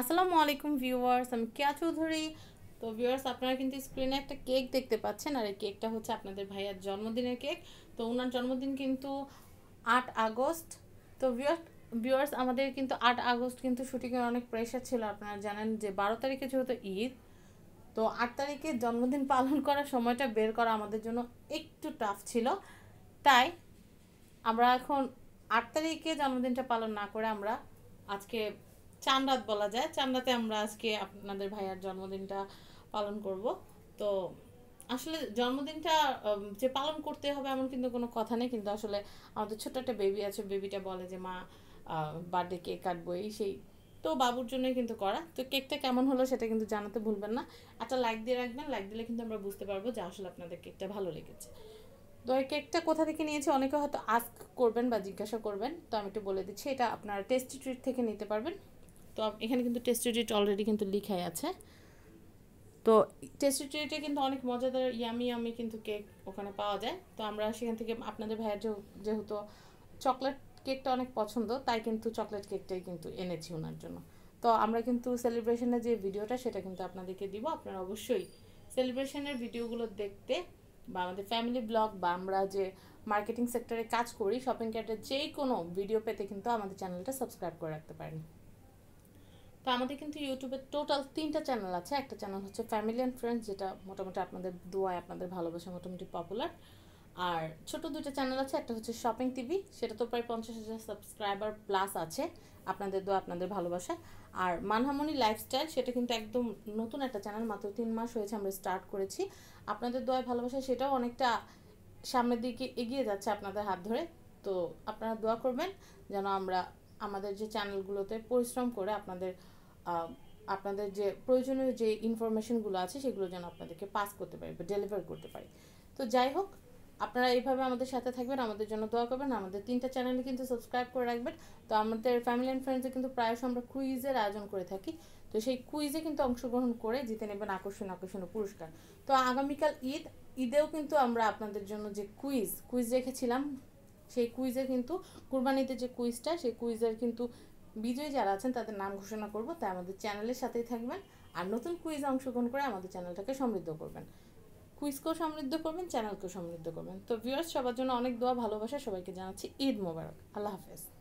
আসসালামু আলাইকুম ভিউয়ার্স আমি কেয়া চৌধুরী তো ভিউয়ার্স আপনারা কিন্তু স্ক্রিনে একটা কেক দেখতে পাচ্ছেন আর এই কেকটা হচ্ছে আপনাদের ভাইয়ার জন্মদিনের কেক তো ওনার জন্মদিন কিন্তু আট আগস্ট তো ভিউয়ার্স ভিউয়ার্স আমাদের কিন্তু আট আগস্ট কিন্তু শুটিংয়ের অনেক প্রেশার ছিল আপনারা জানেন যে বারো তারিখে যেহেতু ঈদ তো আট তারিখে জন্মদিন পালন করার সময়টা বের করা আমাদের জন্য একটু টাফ ছিল তাই আমরা এখন আট তারিখে জন্মদিনটা পালন না করে আমরা আজকে চান্দাত বলা যায় চান্দাতে আমরা আজকে আপনাদের ভাইয়ার জন্মদিনটা পালন করব তো আসলে জন্মদিনটা যে পালন করতে হবে এমন কিন্তু কোনো কথা নেই কিন্তু আসলে আমাদের ছোট্ট একটা বেবি আছে বেবিটা বলে যে মা বার্থডে কেক কাটবো এই সেই তো বাবুর জন্যই কিন্তু করা তো কেকটা কেমন হলো সেটা কিন্তু জানাতে ভুলবেন না একটা লাইক দিয়ে রাখবেন লাইক দিলে কিন্তু আমরা বুঝতে পারবো যে আসলে আপনাদের কেকটা ভালো লেগেছে তো এই কেকটা কোথা থেকে নিয়েছে অনেকে হয়তো আস্ক করবেন বা জিজ্ঞাসা করবেন তো আমি একটু বলে দিচ্ছি এটা আপনারা টেস্টি ট্রিট থেকে নিতে পারবেন তো এখানে কিন্তু টেস্ট টেস্টিডিট অলরেডি কিন্তু লিখাই আছে তো টেস্ট টেস্টিডিটে কিন্তু অনেক মজাদার ইয়ামি ইয়ামি কিন্তু কেক ওখানে পাওয়া যায় তো আমরা সেখান থেকে আপনাদের ভাইয়ের যেহেতু চকলেট কেকটা অনেক পছন্দ তাই কিন্তু চকলেট কেকটাই কিন্তু এনেছি ওনার জন্য তো আমরা কিন্তু সেলিব্রেশনের যে ভিডিওটা সেটা কিন্তু আপনাদেরকে দিব আপনারা অবশ্যই সেলিব্রেশনের ভিডিওগুলো দেখতে বা আমাদের ফ্যামিলি ব্লগ বা আমরা যে মার্কেটিং সেক্টরে কাজ করি শপিং ক্যাটের যেই কোনো ভিডিও পেতে কিন্তু আমাদের চ্যানেলটা সাবস্ক্রাইব করে রাখতে পারেন তো আমাদের কিন্তু ইউটিউবে টোটাল তিনটা চ্যানেল আছে একটা চ্যানেল হচ্ছে ফ্যামিলি অ্যান্ড ফ্রেন্ডস যেটা মোটামুটি আপনাদের দোয়ায় আপনাদের ভালোবাসা মোটামুটি পপুলার আর ছোট দুটো চ্যানেল আছে একটা হচ্ছে শপিং টিভি সেটা তো প্রায় পঞ্চাশ হাজার সাবস্ক্রাইবার প্লাস আছে আপনাদের দোয়া আপনাদের ভালোবাসা আর মানহামনি লাইফস্টাইল সেটা কিন্তু একদম নতুন একটা চ্যানেল মাত্র তিন মাস হয়েছে আমরা স্টার্ট করেছি আপনাদের দোয়ায় ভালোবাসা সেটাও অনেকটা সামনের দিকে এগিয়ে যাচ্ছে আপনাদের হাত ধরে তো আপনারা দোয়া করবেন যেন আমরা আমাদের যে চ্যানেলগুলোতে পরিশ্রম করে আপনাদের আপনাদের যে প্রয়োজনীয় যে ইনফরমেশনগুলো আছে সেগুলো যেন আপনাদেরকে পাস করতে পারি বা ডেলিভার করতে পারি তো যাই হোক আপনারা এইভাবে আমাদের সাথে থাকবেন আমাদের জন্য দোয়া করবেন আমাদের তিনটা চ্যানেলে কিন্তু সাবস্ক্রাইব করে রাখবেন তো আমাদের ফ্যামিলি অ্যান্ড ফ্রেন্ডসে কিন্তু প্রায়শ আমরা কুইজের আয়োজন করে থাকি তো সেই কুইজে কিন্তু অংশগ্রহণ করে জিতে নেবেন আকর্ষণ আকর্ষণীয় পুরস্কার তো আগামীকাল ঈদ ঈদেও কিন্তু আমরা আপনাদের জন্য যে কুইজ কুইজ রেখেছিলাম সেই কুইজে কিন্তু কুরবানিতে যে কুইজটা সেই কুইজের কিন্তু বিজয়ী যারা আছেন তাদের নাম ঘোষণা করব তাই আমাদের চ্যানেলের সাথেই থাকবেন আর নতুন কুইজ অংশগ্রহণ করে আমাদের চ্যানেলটাকে সমৃদ্ধ করবেন কুইজকেও সমৃদ্ধ করবেন চ্যানেলকেও সমৃদ্ধ করবেন তো ভিউয়ার্স সবার জন্য অনেক দোয়া ভালোবাসা সবাইকে জানাচ্ছি ঈদ মোবারক আল্লাহ হাফেজ